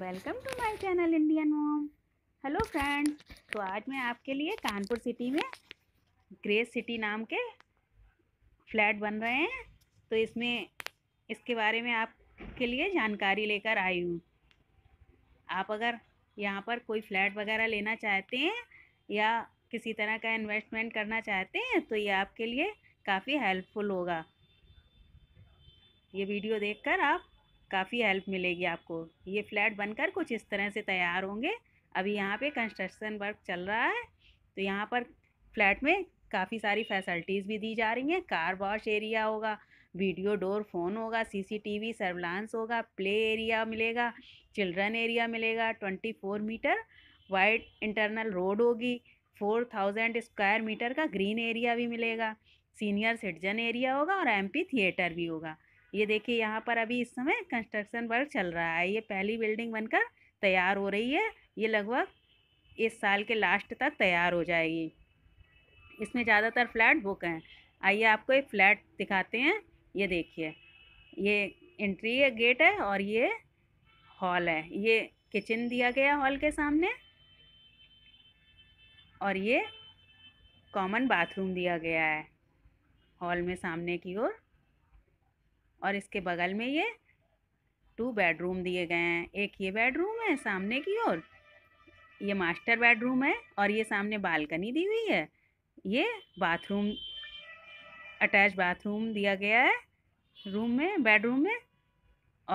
welcome to my channel Indian mom hello friends तो आज मैं आपके लिए कानपुर सिटी में ग्रेस सिटी नाम के फ्लैट बन रहे हैं तो इसमें इसके बारे में आपके लिए जानकारी लेकर आई हूँ आप अगर यहाँ पर कोई फ्लैट वगैरह लेना चाहते हैं या किसी तरह का इन्वेस्टमेंट करना चाहते हैं तो ये आपके लिए काफ़ी हेल्पफुल होगा ये वीडियो देखकर आप काफ़ी हेल्प मिलेगी आपको ये फ्लैट बनकर कुछ इस तरह से तैयार होंगे अभी यहाँ पे कंस्ट्रक्शन वर्क चल रहा है तो यहाँ पर फ्लैट में काफ़ी सारी फैसिलिटीज़ भी दी जा रही हैं कार वॉश एरिया होगा वीडियो डोर फ़ोन होगा सीसीटीवी सर्विलांस होगा प्ले एरिया मिलेगा चिल्ड्रन एरिया मिलेगा twenty four metre wide internal road होगी फोर थाउजेंड स्क्वायर मीटर का ग्रीन एरिया भी मिलेगा सीनियर सिटीजन एरिया होगा और एमपी थिएटर भी होगा ये देखिए यहाँ पर अभी इस समय कंस्ट्रक्शन वर्क चल रहा है ये पहली बिल्डिंग बनकर तैयार हो रही है ये लगभग इस साल के लास्ट तक तैयार हो जाएगी इसमें ज़्यादातर फ्लैट बुक हैं आइए आपको एक फ्लैट दिखाते हैं ये देखिए ये एंट्री है गेट है और ये हॉल है ये किचन दिया गया हॉल के सामने और ये कॉमन बाथरूम दिया गया है हॉल में सामने की ओर और इसके बगल में ये टू बेडरूम दिए गए हैं एक ये बेडरूम है सामने की ओर ये मास्टर बेडरूम है और ये सामने बालकनी दी हुई है ये बाथरूम अटैच बाथरूम दिया गया है रूम में बेडरूम में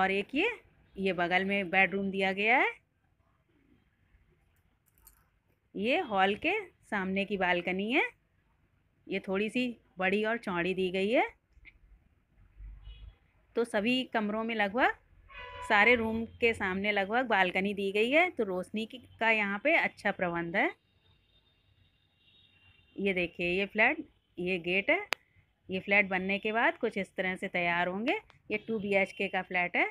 और एक ये ये बगल में बेडरूम दिया गया है ये हॉल के सामने की बालकनी है ये थोड़ी सी बड़ी और चौड़ी दी गई है तो सभी कमरों में लगभग सारे रूम के सामने लगभग बालकनी दी गई है तो रोशनी का यहाँ पे अच्छा प्रबंध है ये देखिए ये फ्लैट ये गेट है ये फ्लैट बनने के बाद कुछ इस तरह से तैयार होंगे ये टू बी एच के का फ्लैट है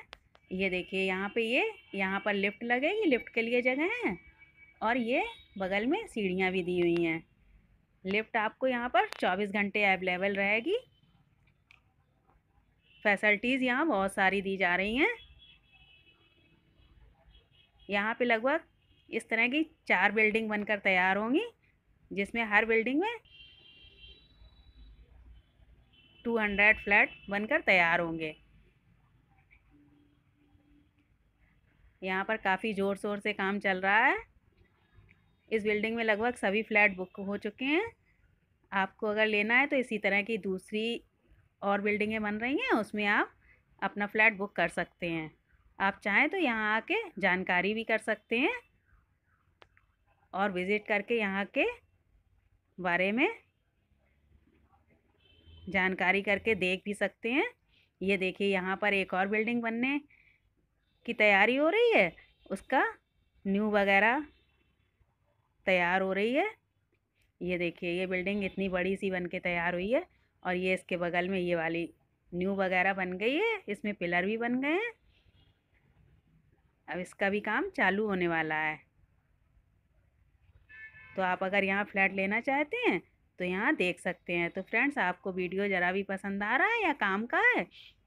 ये देखिए यहाँ पे ये यहाँ पर लिफ्ट लगेगी लिफ्ट के लिए जगह है और ये बगल में सीढ़ियाँ भी दी हुई हैं लिफ्ट आपको यहाँ पर चौबीस घंटे अवेलेबल रहेगी फैसल्टीज़ यहाँ बहुत सारी दी जा रही हैं यहाँ पे लगभग इस तरह की चार बिल्डिंग बनकर तैयार होंगी जिसमें हर बिल्डिंग में टू हंड्रेड फ्लैट बनकर तैयार होंगे यहाँ पर काफ़ी ज़ोर शोर से काम चल रहा है इस बिल्डिंग में लगभग सभी फ्लैट बुक हो चुके हैं आपको अगर लेना है तो इसी तरह की दूसरी और बिल्डिंगें बन रही हैं उसमें आप अपना फ्लैट बुक कर सकते हैं आप चाहें तो यहाँ आके जानकारी भी कर सकते हैं और विज़िट करके यहाँ के बारे में जानकारी करके देख भी सकते हैं ये देखिए यहाँ पर एक और बिल्डिंग बनने की तैयारी हो रही है उसका न्यू वगैरह तैयार हो रही है ये देखिए ये बिल्डिंग इतनी बड़ी सी बन के तैयार हुई है और ये इसके बगल में ये वाली न्यू वगैरह बन गई है इसमें पिलर भी बन गए हैं अब इसका भी काम चालू होने वाला है तो आप अगर यहाँ फ्लैट लेना चाहते हैं तो यहाँ देख सकते हैं तो फ्रेंड्स आपको वीडियो ज़रा भी पसंद आ रहा है या काम का है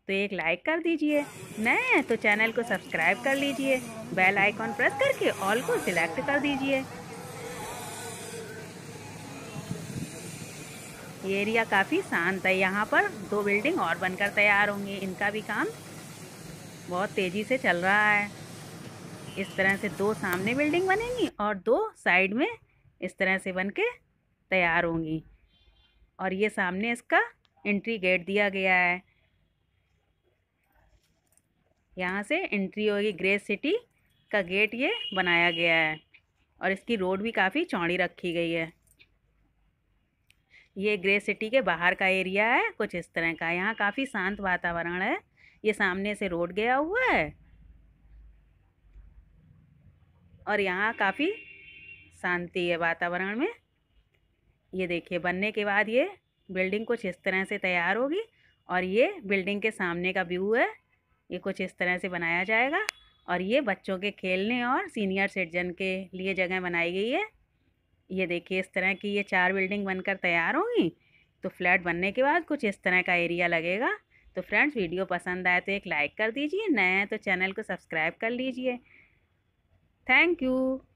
तो एक लाइक कर दीजिए नए हैं तो चैनल को सब्सक्राइब कर लीजिए बेल आइकॉन प्रेस करके ऑल को सिलेक्ट कर दीजिए ये एरिया काफ़ी शांत है यहाँ पर दो बिल्डिंग और बनकर तैयार होंगी इनका भी काम बहुत तेज़ी से चल रहा है इस तरह से दो सामने बिल्डिंग बनेंगी और दो साइड में इस तरह से बन के तैयार होंगी और ये सामने इसका एंट्री गेट दिया गया है यहाँ से एंट्री होगी ग्रे सिटी का गेट ये बनाया गया है और इसकी रोड भी काफ़ी चौड़ी रखी गई है ये ग्रे सिटी के बाहर का एरिया है कुछ इस तरह का यहाँ काफ़ी शांत वातावरण है ये सामने से रोड गया हुआ है और यहाँ काफ़ी शांति है वातावरण में ये देखिए बनने के बाद ये बिल्डिंग कुछ इस तरह से तैयार होगी और ये बिल्डिंग के सामने का व्यू है ये कुछ इस तरह से बनाया जाएगा और ये बच्चों के खेलने और सीनियर सिटीजन के लिए जगह बनाई गई है ये देखिए इस तरह की ये चार बिल्डिंग बनकर तैयार होंगी तो फ्लैट बनने के बाद कुछ इस तरह का एरिया लगेगा तो फ्रेंड्स वीडियो पसंद आए तो एक लाइक कर दीजिए नए हैं तो चैनल को सब्सक्राइब कर लीजिए थैंक यू